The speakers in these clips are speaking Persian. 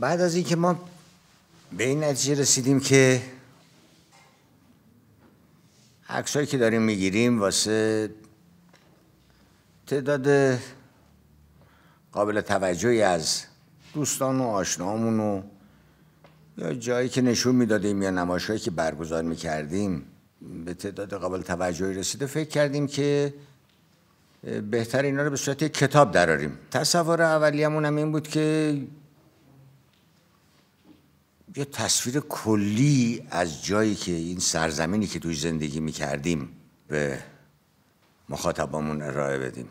بعد از اینکه ما به این نتیجه رسیدیم که عکسایی که داریم میگیریم واسه تعداد قابل توجهی از دوستان و آشناهامون و یا جایی که نشون میدادیم یا نمایشهایی که برگزار میکردیم به تعداد قابل توجهی رسیده فکر کردیم که بهتر اینا رو به صورت یک کتاب دراریم تصور اولیه‌مون هم این بود که یه تصویر کلی از جایی که این سرزمینی که توی زندگی میکردیم به مخاطبامون ارائه بدیم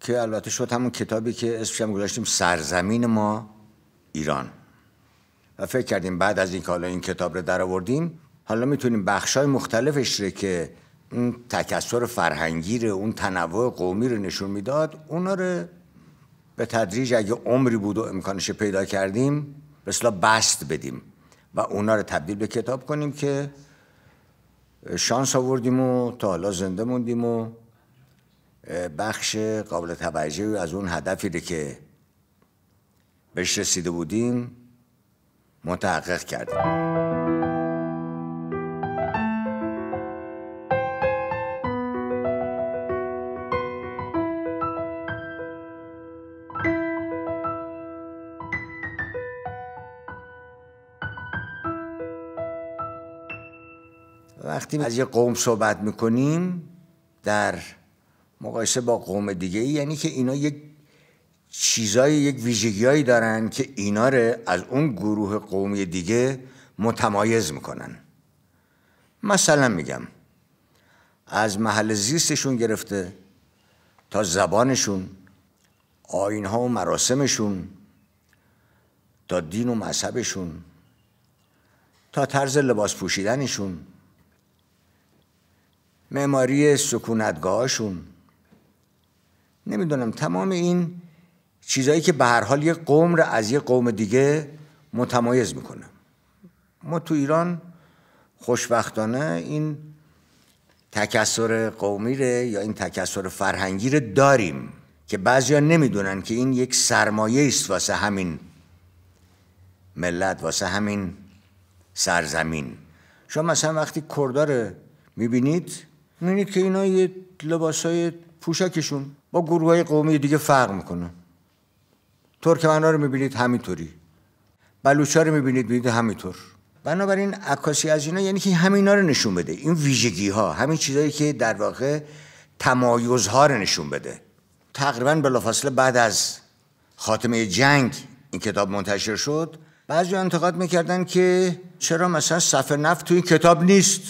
که البته شد همون کتابی که اسمش هم گذاشتیم سرزمین ما ایران و فکر کردیم بعد از اینکه حالا این کتاب رو در آوردیم حالا میتونیم های مختلفش رو که اون تکسر فرهنگی رو اون تنوع قومی رو نشون میداد اونا رو به تدریج اگه عمری بود و امکانش پیدا کردیم به بست بدیم و اونا رو تبدیل به کتاب کنیم که شانس آوردیم و تا حالا زنده موندیم و بخش قابل توجه از اون هدفی که بهش رسیده بودیم متحقق کردیم وقتی از یه قوم صحبت میکنیم در مقایسه با قوم دیگه ای یعنی که اینا یک چیزایی یک ویژگیایی دارن که اینا رو از اون گروه قومی دیگه متمایز میکنن مثلا میگم از محل زیستشون گرفته تا زبانشون آینها و مراسمشون تا دین و مذهبشون تا طرز لباس پوشیدنشون معماری سکونتگاهاشون نمیدونم تمام این چیزایی که به هر حال یه قوم را از یه قوم دیگه متمایز میکنه ما تو ایران خوشبختانه این تکسر قومی ره یا این تکسر فرهنگی رو داریم که بعضیا نمیدونن که این یک سرمایه است واسه همین ملت واسه همین سرزمین شما مثلا وقتی کردار میبینید میبینید که اینا یه لباس های پوشکشون با گروه های قومی دیگه فرق میکنه ترکمن ها رو میبینید همینطوری بلوچ ها رو میبینید همینطور بنابراین عکاسی از اینا یعنی که همینا رو نشون بده این ویژگی ها همین چیزهایی که در واقع تمایز ها رو نشون بده تقریبا بلافاصله بعد از خاتمه جنگ این کتاب منتشر شد بعضی انتقاد میکردن که چرا مثلا صفحه نفت تو این کتاب نیست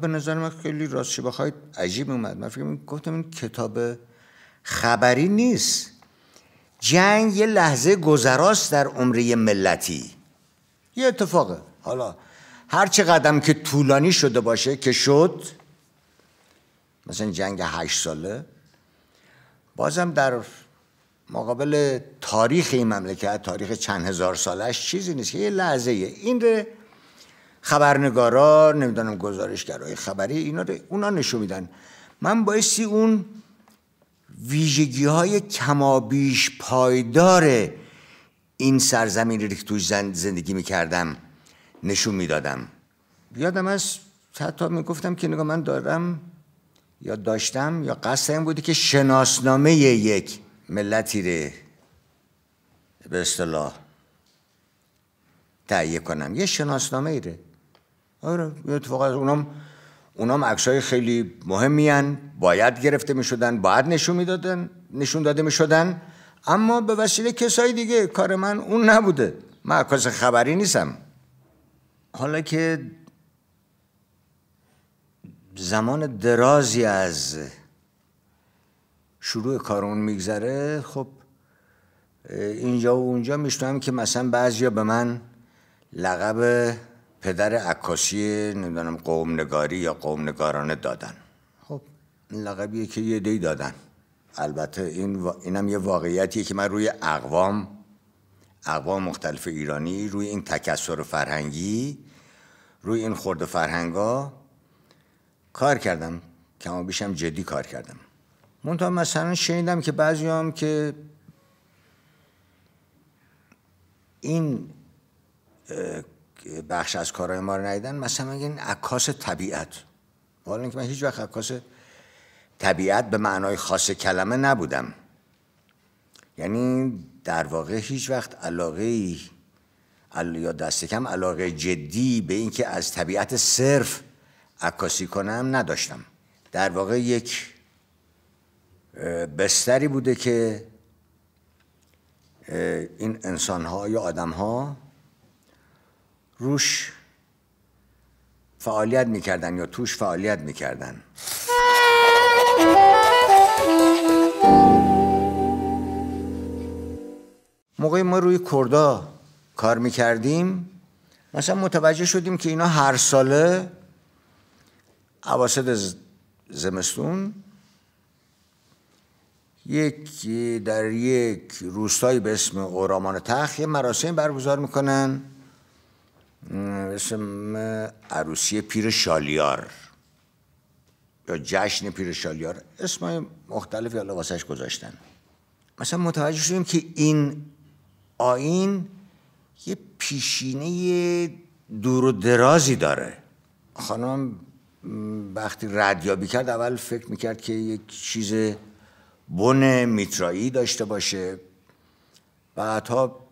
به نظر من خیلی راستش بخواید عجیب اومد من فکر گفتم این کتاب خبری نیست جنگ یه لحظه گذراست در عمری ملتی یه اتفاقه حالا هر چه قدم که طولانی شده باشه که شد مثلا جنگ هشت ساله بازم در مقابل تاریخ این مملکت تاریخ چند هزار سالش چیزی نیست که یه لحظه ایه. این خبرنگارا نمیدونم گزارشگرای خبری اینا رو اونا نشون میدن من بایستی اون ویژگی های کمابیش پایدار این سرزمین رو که توش زندگی میکردم نشون میدادم یادم از حتی میگفتم که نگاه من دارم یا داشتم یا قصد این بوده که شناسنامه یک ملتی رو به اصطلاح تهیه کنم یه شناسنامه ایره آره اتفاقا اونام اونام عکسای خیلی مهمی باید گرفته می شدن باید نشون می نشون داده می شدن اما به وسیله کسای دیگه کار من اون نبوده من عکاس خبری نیستم حالا که زمان درازی از شروع کارون میگذره خب اینجا و اونجا میشنوم که مثلا بعضیا به من لقب پدر عکاسی نمیدونم قومنگاری یا قومنگارانه دادن خب این لقبیه که یه دی دادن البته این و... اینم یه واقعیتیه که من روی اقوام اقوام مختلف ایرانی روی این تکسر فرهنگی روی این خورد فرهنگا کار کردم کما بیشم جدی کار کردم منتها مثلا شنیدم که بعضی هم که این بخش از کارهای ما رو ندیدن مثلا این عکاس طبیعت حالا اینکه من هیچ وقت عکاس طبیعت به معنای خاص کلمه نبودم یعنی در واقع هیچ وقت علاقه ای یا دست کم علاقه جدی به اینکه از طبیعت صرف عکاسی کنم نداشتم در واقع یک بستری بوده که این انسان ها یا آدم ها روش فعالیت میکردن یا توش فعالیت میکردن موقع ما روی کردا کار میکردیم مثلا متوجه شدیم که اینا هر ساله عواسط زمستون یک در یک روستایی به اسم اورامان تخ یه مراسم برگزار میکنن اسم عروسی پیر شالیار یا جشن پیر شالیار اسمای مختلفی حالا واسش گذاشتن مثلا متوجه شدیم که این آین یه پیشینه دور و درازی داره خانم وقتی ردیابی کرد اول فکر میکرد که یک چیز بن میترایی داشته باشه بعدها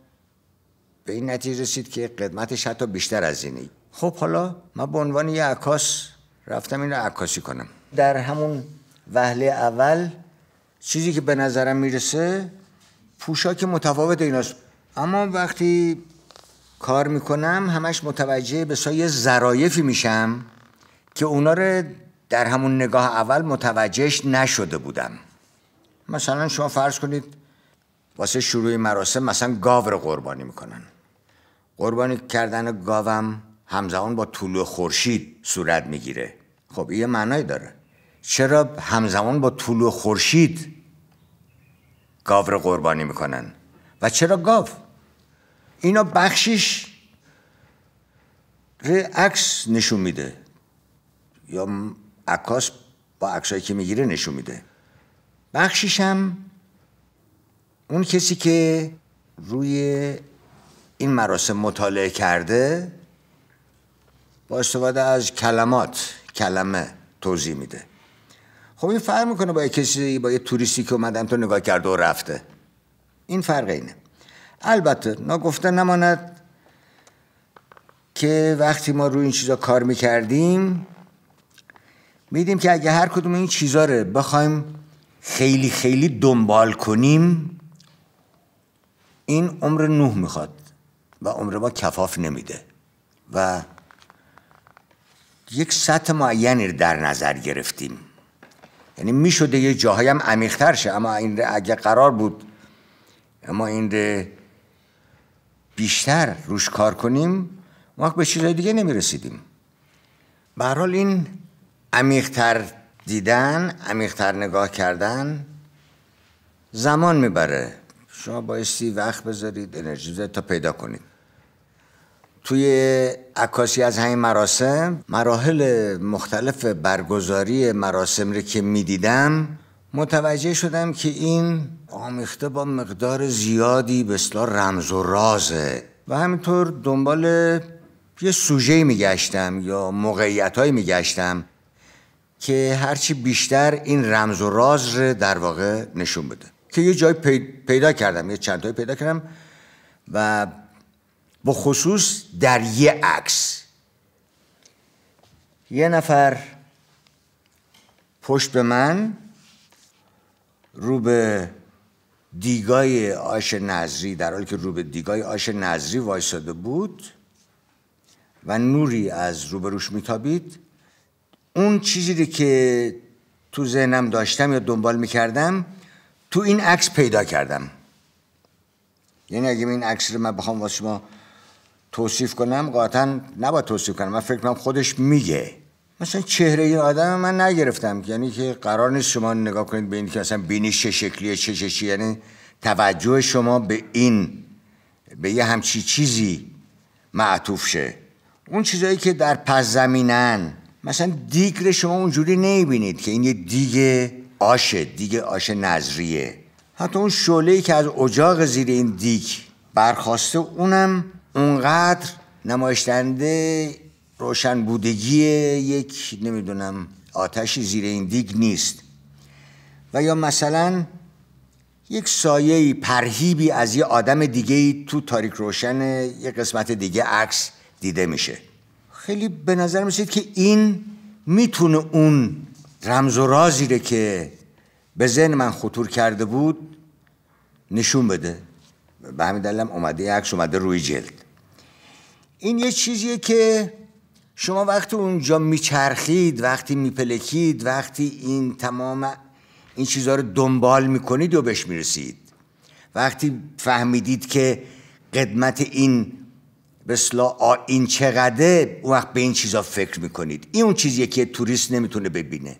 به این نتیجه رسید که قدمتش حتی بیشتر از اینه خب حالا من به عنوان یه عکاس رفتم این رو عکاسی کنم در همون وهله اول چیزی که به نظرم میرسه پوشاک متفاوت ایناست اما وقتی کار میکنم همش متوجه به سایه زرایفی میشم که اونا رو در همون نگاه اول متوجهش نشده بودم مثلا شما فرض کنید واسه شروع مراسم مثلا گاو قربانی میکنن قربانی کردن گاوم همزمان با طلوع خورشید صورت میگیره خب این معنای داره چرا همزمان با طلوع خورشید گاو رو قربانی میکنن و چرا گاو اینا بخشش عکس نشون میده یا عکاس با عکسایی که میگیره نشون میده بخشیش هم اون کسی که روی این مراسم مطالعه کرده با استفاده از کلمات کلمه توضیح میده خب این فرق میکنه با یه کسی با یه توریستی که اومدم تو نگاه کرده و رفته این فرق اینه البته گفته نماند که وقتی ما روی این چیزا کار میکردیم میدیم که اگه هر کدوم این چیزا رو بخوایم خیلی خیلی دنبال کنیم این عمر نوح میخواد و عمر ما کفاف نمیده و یک سطح معینی رو در نظر گرفتیم یعنی میشده یه جاهایی هم عمیقتر شه اما این اگه قرار بود اما این بیشتر روش کار کنیم ما به چیزای دیگه نمیرسیدیم به حال این عمیقتر دیدن عمیقتر نگاه کردن زمان میبره شما بایستی وقت بذارید انرژی بذارید تا پیدا کنید توی عکاسی از همین مراسم مراحل مختلف برگزاری مراسم رو که میدیدم متوجه شدم که این آمیخته با مقدار زیادی به اصطلاح رمز و رازه و همینطور دنبال یه سوژه میگشتم یا موقعیت هایی میگشتم که هرچی بیشتر این رمز و راز رو در واقع نشون بده که یه جای پیدا کردم یه چند تایی پیدا کردم و با خصوص در یه عکس یه نفر پشت به من رو به دیگای آش نظری در حالی که رو به دیگای آش نظری وایساده بود و نوری از روبروش میتابید اون چیزی که تو ذهنم داشتم یا دنبال میکردم تو این عکس پیدا کردم یعنی اگه این عکس رو من بخوام واسه شما توصیف کنم قاطعا نباید توصیف کنم من فکر کنم خودش میگه مثلا چهره این آدم من نگرفتم یعنی که قرار نیست شما نگاه کنید به این که مثلا بینی چه شکلیه چه چی یعنی توجه شما به این به یه همچی چیزی معطوف شه اون چیزایی که در پس زمینن مثلا دیگر شما اونجوری نمیبینید که این یه دیگه آشه دیگه آش نظریه حتی اون شعله که از اجاق زیر این دیگ برخواسته اونم اونقدر نمایشتنده روشن بودگی یک نمیدونم آتشی زیر این دیگ نیست و یا مثلا یک سایه پرهیبی از یه آدم دیگه تو تاریک روشن یه قسمت دیگه عکس دیده میشه خیلی به نظر میسید که این میتونه اون رمز و رازی که به ذهن من خطور کرده بود نشون بده به همین دلم اومده عکس اومده روی جلد این یه چیزیه که شما وقتی اونجا میچرخید وقتی میپلکید وقتی این تمام این چیزها رو دنبال میکنید و بهش میرسید وقتی فهمیدید که قدمت این بسلا این چقدر اون وقت به این چیزا فکر میکنید این اون چیزیه که توریست نمیتونه ببینه